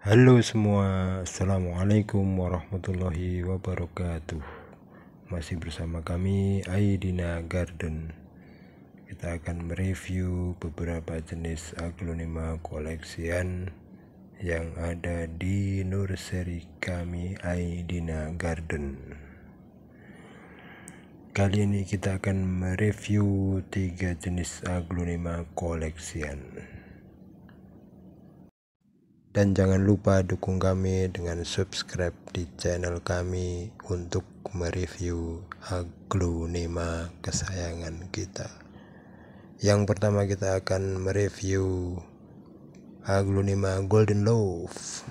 Halo semua, Assalamualaikum warahmatullahi wabarakatuh Masih bersama kami Aidina Garden Kita akan mereview beberapa jenis aglonema koleksian Yang ada di nursery kami Aidina Garden Kali ini kita akan mereview tiga jenis aglonema koleksian dan jangan lupa dukung kami dengan subscribe di channel kami untuk mereview aglonema kesayangan kita. Yang pertama kita akan mereview aglonema Golden Loaf.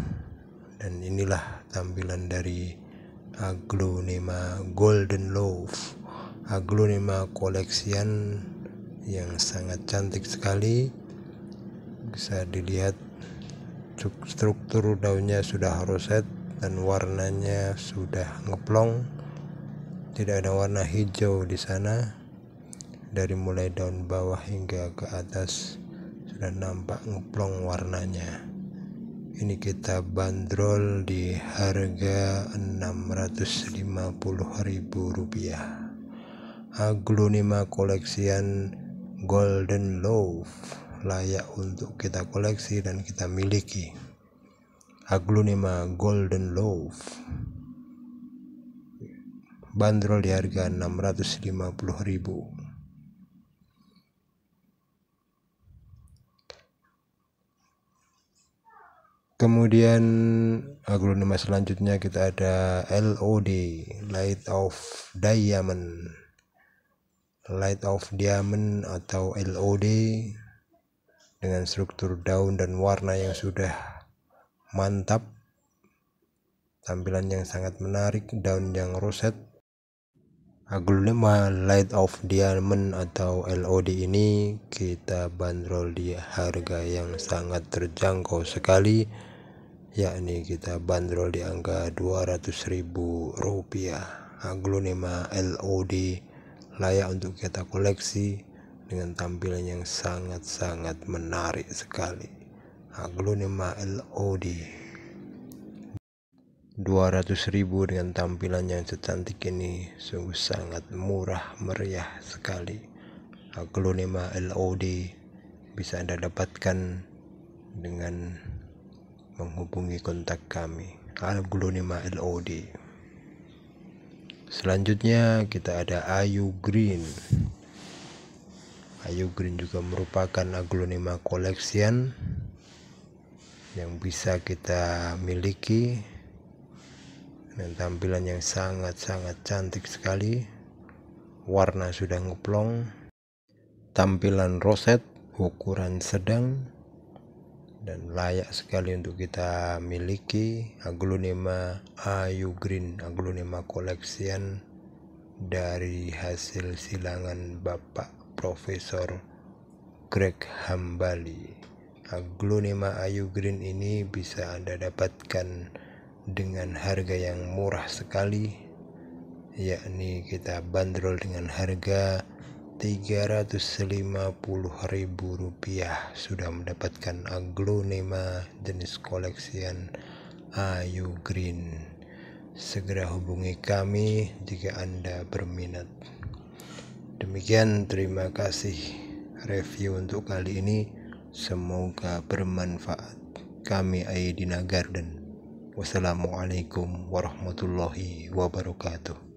Dan inilah tampilan dari aglonema Golden Loaf. Aglonema koleksian yang sangat cantik sekali. Bisa dilihat struktur daunnya sudah roset dan warnanya sudah ngeplong tidak ada warna hijau di sana dari mulai daun bawah hingga ke atas sudah nampak ngeplong warnanya ini kita bandrol di harga Rp650.000 aglonema koleksian golden loaf layak untuk kita koleksi dan kita miliki. Aglonema Golden Loaf bandrol di harga 650.000. Kemudian aglonema selanjutnya kita ada LOD Light of Diamond Light of Diamond atau LOD dengan struktur daun dan warna yang sudah mantap tampilan yang sangat menarik daun yang roset aglonema light of diamond atau LOD ini kita bandrol di harga yang sangat terjangkau sekali yakni kita bandrol di angka 200.000 rupiah aglonema LOD layak untuk kita koleksi dengan tampilan yang sangat-sangat menarik sekali. Aglonema LOD 200 ribu dengan tampilan yang secantik ini sungguh sangat murah meriah sekali. Aglonema LOD bisa Anda dapatkan dengan menghubungi kontak kami. Aglonema LOD. Selanjutnya kita ada Ayu Green. Ayu Green juga merupakan aglonema collection yang bisa kita miliki dan tampilan yang sangat-sangat cantik sekali warna sudah ngeplong tampilan roset ukuran sedang dan layak sekali untuk kita miliki aglonema Ayu Green aglonema collection dari hasil silangan Bapak Profesor Greg Hambali. Aglonema Ayu Green ini bisa Anda dapatkan dengan harga yang murah sekali yakni kita bandrol dengan harga Rp350.000 sudah mendapatkan aglonema jenis koleksian Ayu Green. Segera hubungi kami jika Anda berminat. Demikian terima kasih review untuk kali ini. Semoga bermanfaat. Kami Aidina Garden. Wassalamualaikum warahmatullahi wabarakatuh.